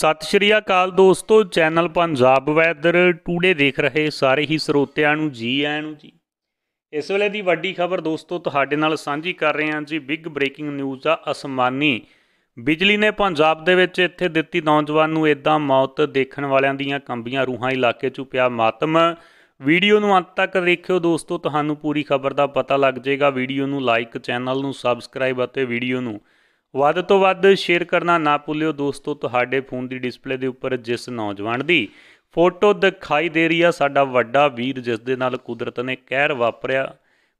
ਸਤਿ ਸ਼੍ਰੀ ਅਕਾਲ ਦੋਸਤੋ channel Punjab weather today ਦੇਖ ਰਹੇ ਸਾਰੇ ਹੀ ਸਰੋਤਿਆਂ ਨੂੰ ਜੀ ਆਇਆਂ ਨੂੰ ਜੀ ਇਸ ਵੇਲੇ ਦੀ ਵੱਡੀ ਖਬਰ ਦੋਸਤੋ ਤੁਹਾਡੇ ਨਾਲ ਸਾਂਝੀ ਕਰ ਰਹੇ ਹਾਂ ਜੀ ਬਿਗ ਬ੍ਰੇਕਿੰਗ ਨਿਊਜ਼ ਆ ਅਸਮਾਨੀ ਬਿਜਲੀ ਨੇ ਪੰਜਾਬ ਦੇ ਵਿੱਚ ਇੱਥੇ ਦਿੱਤੀ ਨੌਜਵਾਨ ਨੂੰ ਇਦਾਂ ਮੌਤ ਦੇਖਣ ਵਾਲਿਆਂ ਦੀਆਂ ਕੰਬੀਆਂ ਰੂਹਾਂ ਇਲਾਕੇ 'ਚ ਪਿਆ ਮਾਤਮ ਵੀਡੀਓ ਨੂੰ ਅੰਤ ਤੱਕ ਦੇਖਿਓ ਦੋਸਤੋ ਤੁਹਾਨੂੰ ਪੂਰੀ ਖਬਰ ਦਾ ਪਤਾ ਲੱਗ ਜਾਏਗਾ ਵੀਡੀਓ ਨੂੰ ਲਾਈਕ ਚੈਨਲ ਨੂੰ ਸਬਸਕ੍ਰਾਈਬ ਅਤੇ ਵੀਡੀਓ ਨੂੰ ਵੱਧ ਤੋਂ ਵੱਧ ਸ਼ੇਅਰ ਕਰਨਾ ਨਾ ਭੁੱਲਿਓ ਦੋਸਤੋ ਤੁਹਾਡੇ ਫੋਨ ਦੀ ਡਿਸਪਲੇ ਦੇ ਉੱਪਰ ਜਿਸ ਨੌਜਵਾਨ ਦੀ ਫੋਟੋ ਦਿਖਾਈ ਦੇ ਰਹੀ ਆ ਸਾਡਾ ਵੱਡਾ ਵੀਰ ਜਿਸ ਦੇ ਨਾਲ ਕੁਦਰਤ ਨੇ ਕਹਿਰ ਵਾਪਰਿਆ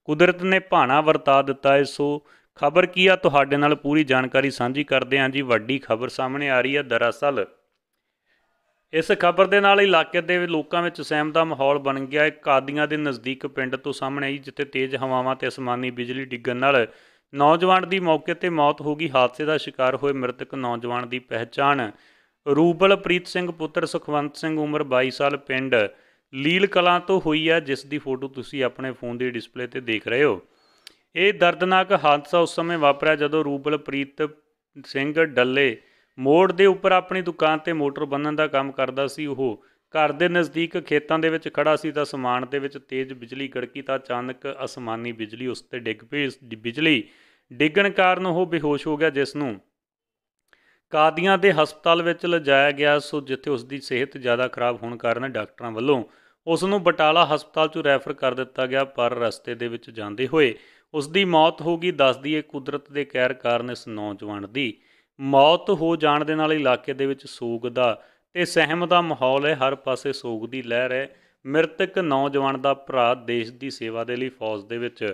ਕੁਦਰਤ ਨੇ ਭਾਣਾ ਵਰਤਾ ਦਿੱਤਾ ਏ ਸੋ ਖਬਰ ਕੀ ਆ ਤੁਹਾਡੇ ਨਾਲ ਪੂਰੀ ਜਾਣਕਾਰੀ ਸਾਂਝੀ ਕਰਦੇ ਆਂ ਜੀ ਵੱਡੀ ਖਬਰ ਸਾਹਮਣੇ ਆ ਰਹੀ ਆ ਦਰਅਸਲ ਇਸ ਖਬਰ ਦੇ ਨਾਲ ਇਲਾਕੇ ਦੇ ਲੋਕਾਂ ਵਿੱਚ ਸਹਿਮ ਦਾ ਮਾਹੌਲ ਬਣ ਗਿਆ ਹੈ ਕਾਦੀਆਂ ਦੇ ਨਜ਼ਦੀਕ ਪਿੰਡ ਤੋਂ ਸਾਹਮਣੇ ਆਈ ਜਿੱਥੇ ਤੇਜ਼ ਹਵਾਵਾਂ ਤੇ ਅਸਮਾਨੀ ਬਿਜਲੀ ਡਿੱਗਣ ਨਾਲ ਨੌਜਵਾਨ ਦੀ ਮੌਕੇ ਤੇ ਮੌਤ ਹੋ ਗਈ ਹਾਦਸੇ ਦਾ ਸ਼ਿਕਾਰ ਹੋਏ ਮ੍ਰਿਤਕ ਨੌਜਵਾਨ ਦੀ ਪਹਿਚਾਣ ਰੂਪਲਪ੍ਰੀਤ ਸਿੰਘ ਪੁੱਤਰ ਸੁਖਵੰਤ ਸਿੰਘ ਉਮਰ 22 ਸਾਲ ਪਿੰਡ ਲੀਲ ਕਲਾਂ ਤੋਂ ਹੋਈ ਹੈ ਜਿਸ ਦੀ ਫੋਟੋ ਤੁਸੀਂ ਆਪਣੇ ਫੋਨ ਦੇ ਡਿਸਪਲੇ ਤੇ ਦੇਖ ਰਹੇ ਹੋ ਇਹ ਦਰਦਨਾਕ ਹਾਦਸਾ ਉਸ ਸਮੇਂ ਵਾਪਰਿਆ ਜਦੋਂ ਰੂਪਲਪ੍ਰੀਤ ਸਿੰਘ ਡੱਲੇ ਮੋੜ ਦੇ ਉੱਪਰ ਆਪਣੀ ਦੁਕਾਨ ਤੇ ਮੋਟਰ ਬੰਨਣ ਦਾ ਕੰਮ ਕਰਦਾ ਸੀ ਉਹ ਘਰ ਦੇ ਨਜ਼ਦੀਕ ਖੇਤਾਂ ਦੇ ਵਿੱਚ ਖੜਾ ਸੀ ਤਾਂ ਸਮਾਨ ਦੇ ਵਿੱਚ ਤੇਜ਼ ਬਿਜਲੀ ਗੜਕੀ ਤਾਂ ਅਚਾਨਕ ਅਸਮਾਨੀ ਬਿਜਲੀ ਉਸ ਤੇ ਡਿੱਗ ਪਈ ਬਿਜਲੀ ਡਿੱਗਣ ਕਾਰਨ ਉਹ ਬੇਹੋਸ਼ ਹੋ ਗਿਆ ਜਿਸ ਨੂੰ ਕਾਦੀਆਂ ਦੇ ਹਸਪਤਾਲ ਵਿੱਚ ਲਿਜਾਇਆ ਗਿਆ ਸੋ ਜਿੱਥੇ ਉਸ ਦੀ ਸਿਹਤ ਜ਼ਿਆਦਾ ਖਰਾਬ ਹੋਣ ਕਾਰਨ ਡਾਕਟਰਾਂ ਵੱਲੋਂ ਉਸ ਨੂੰ ਬਟਾਲਾ ਹਸਪਤਾਲ 'ਚ ਰੈਫਰ ਕਰ ਦਿੱਤਾ ਗਿਆ ਪਰ ਰਸਤੇ ਦੇ ਵਿੱਚ ਜਾਂਦੇ ਹੋਏ ਉਸ ਦੀ ਮੌਤ ਹੋ ਗਈ ਦੱਸਦੀ ਏ ਕੁਦਰਤ ਦੇ ਕਹਿਰ ਕਾਰਨ ਇਸ ਨੌਜਵਾਨ ਦੀ ਮੌਤ ਹੋ ਜਾਣ ਦੇ ਨਾਲ ਇਲਾਕੇ ਦੇ ਵਿੱਚ ਸੋਗ ਦਾ ਤੇ ਸਹਿਮ ਦਾ ਮਾਹੌਲ ਹੈ ਹਰ ਪਾਸੇ ਸੋਗ ਦੀ ਲਹਿਰ ਹੈ ਮ੍ਰਿਤਕ ਨੌਜਵਾਨ ਦਾ ਭਰਾ ਦੇਸ਼ ਦੀ ਸੇਵਾ ਦੇ ਲਈ ਫੌਜ ਦੇ ਵਿੱਚ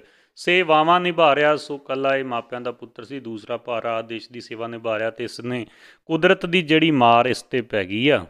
ਸੇਵਾਵਾਂ ਨਿਭਾ ਰਿਹਾ ਸੋ ਕੱਲਾ ਇਹ ਮਾਪਿਆਂ ਦਾ ਪੁੱਤਰ ਸੀ ਦੂਸਰਾ ਭਾਰਾ ਦੇਸ਼ ਦੀ ਸੇਵਾ ਨਿਭਾ ਰਿਹਾ ਤੇ ਇਸ ਨੇ ਕੁਦਰਤ ਦੀ ਜਿਹੜੀ ਮਾਰ ਇਸ ਤੇ ਪੈ ਗਈ ਆ